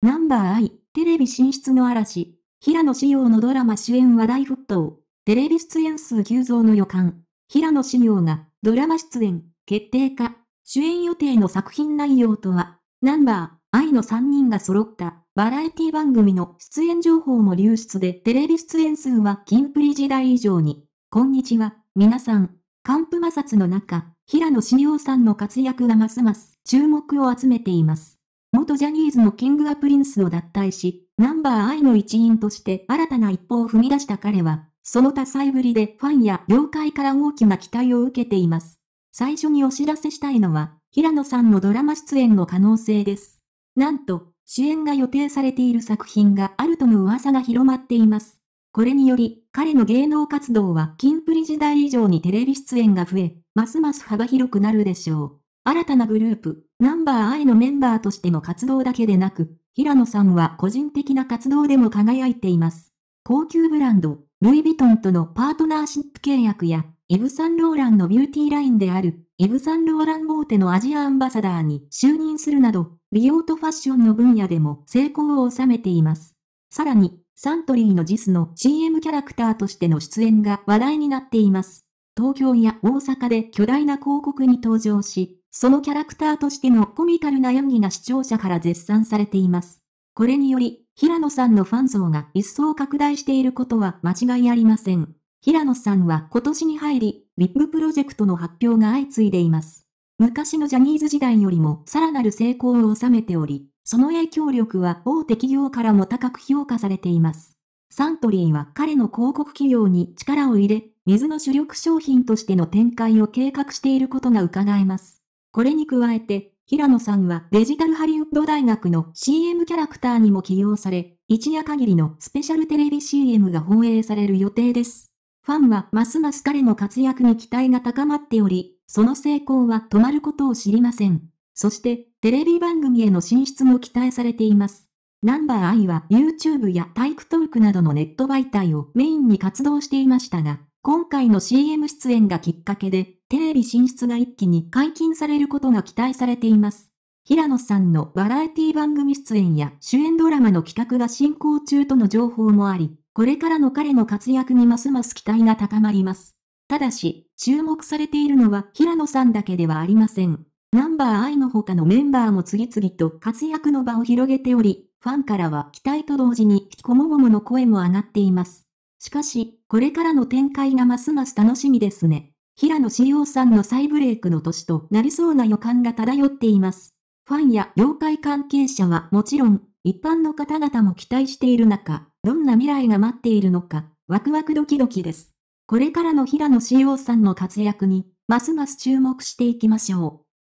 ナンバーアイ、テレビ進出の嵐、平野紫耀のドラマ主演話題沸騰、テレビ出演数急増の予感、平野紫耀がドラマ出演、決定か、主演予定の作品内容とは、ナンバー、アイの3人が揃ったバラエティ番組の出演情報も流出でテレビ出演数は金プリ時代以上に。こんにちは、皆さん。寒風摩擦の中、平野紫耀さんの活躍がますます注目を集めています。元ジャニーズのキング・ア・プリンスを脱退し、ナンー・ア i の一員として新たな一歩を踏み出した彼は、その多彩ぶりでファンや業界から大きな期待を受けています。最初にお知らせしたいのは、平野さんのドラマ出演の可能性です。なんと、主演が予定されている作品があるとの噂が広まっています。これにより、彼の芸能活動はキンプリ時代以上にテレビ出演が増え、ますます幅広くなるでしょう。新たなグループ、ナンバー I のメンバーとしての活動だけでなく、平野さんは個人的な活動でも輝いています。高級ブランド、ルイ・ヴィトンとのパートナーシップ契約や、イブ・サンローランのビューティーラインである、イブ・サンローラン・ボーテのアジアアンバサダーに就任するなど、美容とファッションの分野でも成功を収めています。さらに、サントリーのジスの CM キャラクターとしての出演が話題になっています。東京や大阪で巨大な広告に登場し、そのキャラクターとしてのコミカルな演技が視聴者から絶賛されています。これにより、平野さんのファン層が一層拡大していることは間違いありません。平野さんは今年に入り、ウィッグプロジェクトの発表が相次いでいます。昔のジャニーズ時代よりもさらなる成功を収めており、その影響力は大手企業からも高く評価されています。サントリーは彼の広告企業に力を入れ、水の主力商品としての展開を計画していることが伺えます。これに加えて、平野さんはデジタルハリウッド大学の CM キャラクターにも起用され、一夜限りのスペシャルテレビ CM が放映される予定です。ファンはますます彼の活躍に期待が高まっており、その成功は止まることを知りません。そして、テレビ番組への進出も期待されています。ナンバーアイは YouTube やタイクトークなどのネット媒体をメインに活動していましたが、今回の CM 出演がきっかけで、テレビ進出が一気に解禁されることが期待されています。平野さんのバラエティ番組出演や主演ドラマの企画が進行中との情報もあり、これからの彼の活躍にますます期待が高まります。ただし、注目されているのは平野さんだけではありません。ナンバーアイの他のメンバーも次々と活躍の場を広げており、ファンからは期待と同時に引きこもごもの声も上がっています。しかし、これからの展開がますます楽しみですね。平野紫耀さんの再ブレイクの年となりそうな予感が漂っています。ファンや業界関係者はもちろん、一般の方々も期待している中、どんな未来が待っているのか、ワクワクドキドキです。これからの平野紫耀さんの活躍に、ますます注目していきましょう。